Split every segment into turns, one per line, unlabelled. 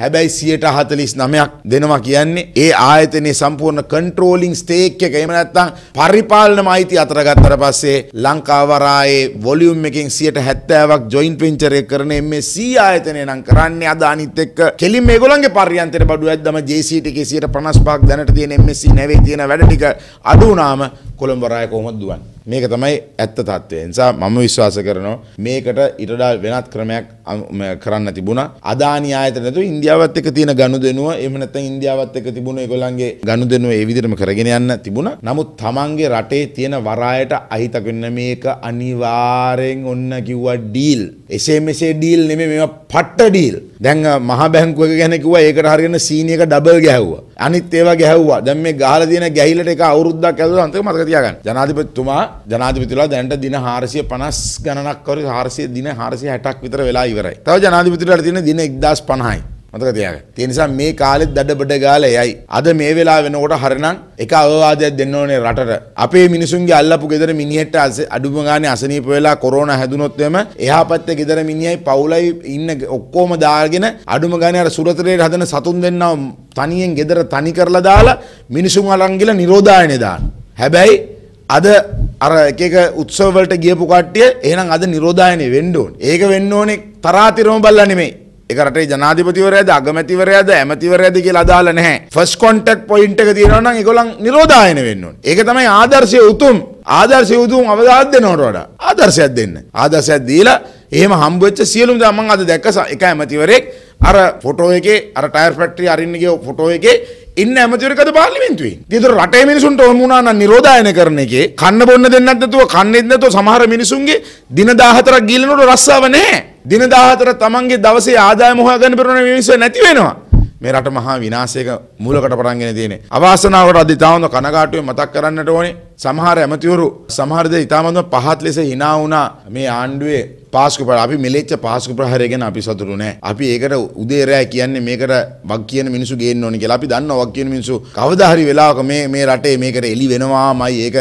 හැබැයි 149ක් දෙනවා කියන්නේ ඒ ආයතනයේ සම්පූර්ණ කන්ට්‍රෝලින් ස්ටේක් එක එහෙම නැත්නම් පරිපාලනම අයිති අතර ගත්තට පස්සේ ලංකාව වරායේ වොලියුම් එකෙන් 70ක් ජොයින්ට් වෙන්චර් එක කරන MSC ආයතනය නම් කරන්නේ අද අනිත් එක්ක කෙලින්ම ඒගොල්ලන්ගේ පරියන්තයට බඩු ඇද්දම JCT එකේ 155ක් දැනට තියෙන MSC නැවේ තියෙන වැඩ ටික අඩු වුණාම කොළඹ වරාය කොහොමද දුවන්නේ මේක තමයි ඇත්ත තත්ත්වය. නිසා මම විශ්වාස කරනවා මේකට ඊටඩා වෙනත් ක්‍රමයක් කරන්න තිබුණා අදානි ආයතන නැතුව ඉන්දියාවත් එක්ක තියෙන ගනුදෙනුව එහෙම නැත්නම් ඉන්දියාවත් එක්ක තිබුණ ඒගොල්ලන්ගේ ගනුදෙනුව ඒ විදිහටම කරගෙන යන්න තිබුණා නමුත් තමන්ගේ රටේ තියෙන වරායට අහිතක වෙන්න මේක අනිවාර්යෙන් ඔන්න කිව්වා ඩීල් එසේ මෙසේ ඩීල් නෙමෙයි මේවා පට්ට ඩීල් දැන් මහ බැංකුවක ගැන කිව්වා ඒකට හරියන සීනි එක ඩබල් ගැහුවා අනිත් ඒවා ගැහුවා දැන් මේ ගහලා තියෙන ගැහිලට එක අවුරුද්දක් ඇතුළත අන්තිම මතක තියාගන්න ජනාධිපතිතුමා ජනාධිපතිතුමා දැනට දින 450 ගණනක් කරු 400 දින 460ක් විතර වෙලා ඉවරයි. තව ජනාධිපතිවරයාට තියෙන දින 1050යි. මතක තියාගන්න. ඒ නිසා මේ කාලෙත් දඩ බඩ ගාලා යයි. අද මේ වෙලාව වෙනකොට හරනම් එක අවවාදයක් දෙන්න ඕනේ රටට. අපේ මිනිසුන්ගේ අල්ලපු ගෙදර මිනිහෙට අඩුම ගානේ අසනීප වෙලා කොරෝනා හැදුනොත් එම එහා පැත්තේ ගෙදර මිනිහයි පවුලයි ඉන්න ඔක්කොම දාගෙන අඩුම ගානේ අර සුරතරේ හදන සතුන් දෙන්නව තනියෙන් ගෙදර තනි කරලා දාලා මිනිසුන් අරන් ගිල නිරෝධායනේ දාන. හැබැයි අද අර එක එක උත්සව වලට ගියපු කට්ටිය එහෙනම් අද නිරෝධායනය වෙන්න ඕනේ. ඒක වෙන්න ඕනේ තරාතිරම බල්ලා නෙමෙයි. ඒක රටේ ජනාධිපතිවරයාද අගමැතිවරයාද ඇමතිවරයාද කියලා අදාළ නැහැ. ෆස්ට් කොන්ටැක්ට් පොයින්ට් එක තියෙනවා නම් ඒගොල්ලන් නිරෝධායන වෙන්න ඕනේ. ඒක තමයි ආදර්ශයේ උතුම් ආදර්ශයේ උතුම් අවදාහත් දෙනවට වඩා ආදර්ශයක් දෙන්න. ආදර්ශයක් දීලා එහෙම හම්බවෙච්ච සියලුම දේ මම අද දැක්ක එක ඇමතිවරයෙක් අර ෆොටෝ එකේ අර ටයර් ෆැක්ටරි අරින්න ගිය ෆොටෝ එකේ ඉන්න ඇමතිවරකද පාර්ලිමෙන්තුවේ. ඒතර රටේ මිනිසුන්ට ඔහොම වුණා නම් නිරෝධායන කරන එකේ කන්න බොන්න දෙන්නත් නැතුව කන්නේත් නැතුව සමහර මිනිසුන්ගේ දින 14ක් ගිලිනකොට රස්සාව නැහැ. දින 14 තමන්ගේ දවසේ ආදායම හොයාගන්න බැරුණ මිනිස්සු නැති වෙනවා. මේ රට මහා විනාශයක මූලකට පටන් ගෙන තියෙන්නේ. අවාසනාවට අද ඉතාමත් කනගාටුවෙන් මතක් කරන්නට ඕනේ සමහර ඇමතිවරු සමහර දේ ඉතාමත්ම පහත් ලෙස hina වුණා මේ ආණ්ඩුවේ පාස්කු පර අපි මිලෙච්ච පාස්කු ප්‍රහාරය ගැන අපි සතුටු නෑ. අපි ඒකට උදේ රෑ කියන්නේ මේකට වක් කියන මිනිස්සු ගේන්න ඕනේ කියලා. අපි දන්නවා වක් කියන මිනිස්සු කවදා හරි වෙලාවක මේ මේ රටේ මේකට එළි වෙනවාමයි. ඒක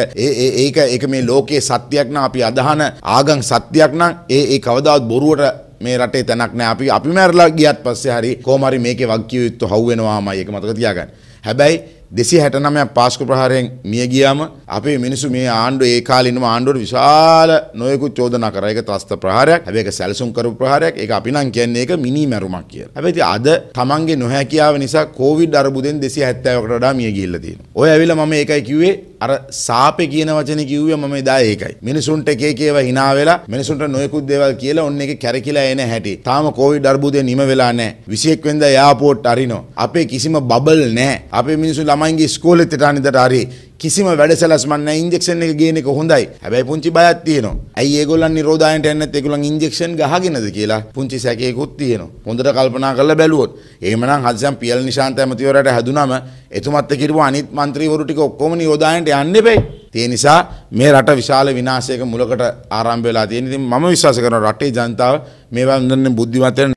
ඒක ඒක මේ ලෝකයේ සත්‍යයක් නම් අපි අදහන ආගම් සත්‍යයක් නම් ඒ ඒ කවදාවත් බොරුවට මේ රටේ තැනක් නෑ අපි අපි මැරලා ගියත් පස්සේ හරි කොහොම හරි මේකේ වගකියයුත්තු හවු වෙනවාමයි ඒක මතක තියාගන්න. හැබැයි දෙසි හැටනමයක් පාස්කු ප්‍රහාරයෙන් මිය ගියාම අපේ මිනිසු මේ ආණ්ඩුව ඒ කාලින්ම ආණ්ඩුවට විශාල නොයකු චෝදනා කර එක ත්‍රස්ත ප්‍රහාරයක් හැබැයි ඒක සැලසුම් කරපු ප්‍රහාරයක් ඒක අපි නම් කියන්නේ ඒක මිනි මැරුමක් කියලා. හැබැයි ඉතින් අද Tamange නොහැකියාව නිසා කොවිඩ් අර්බුදෙන් 270කට වඩා මිය ගිහිල්ලා තියෙනවා. ඔය ඇවිල්ලා මම ඒකයි කිව්වේ අර සාපේ කියන වචනේ කිව්වේ මම එදා ඒකයි. මිනිසුන්ට එක එක ඒවා hina වෙලා මිනිසුන්ට නොයෙකුත් දේවල් කියලා ඔන්න එක කැරකිලා එන හැටි. තාම කොවිඩ් අර්බුදේ නිම වෙලා නැහැ. 21 වෙනිදා එයාපෝට් අරිනවා. අපේ කිසිම බබල් නැහැ. අපේ මිනිසු ළමයි තමයිගේ ස්කෝලෙ තටානිදට හරි කිසිම වැඩසලස්මන්න ඉන්ජෙක්ෂන් එක ගේන එක හොඳයි හැබැයි පුංචි බයත් තියෙනවා. ඇයි ඒගොල්ලන් නිරෝධායනට එන්නත් ඒගොල්ලන් ඉන්ජෙක්ෂන් ගහගෙනද කියලා පුංචි සැකයකුත් තියෙනවා. හොඳට කල්පනා කරලා බැලුවොත්. එහෙමනම් හත්සම් පියල් නිශාන්ත ඇමතිවරට හැදුනම එතුමත් එක්ක ඉරුව අනිත් മന്ത്രിවරු ටික ඔක්කොම නිරෝධායනට යන්න එපේ. ඒ නිසා මේ රට විශාල විනාශයක මුලකට ආරම්භ වෙලා තියෙන. ඉතින් මම විශ්වාස කරනවා රටේ ජනතාව මේවා හොඳින් බුද්ධිමත් වෙන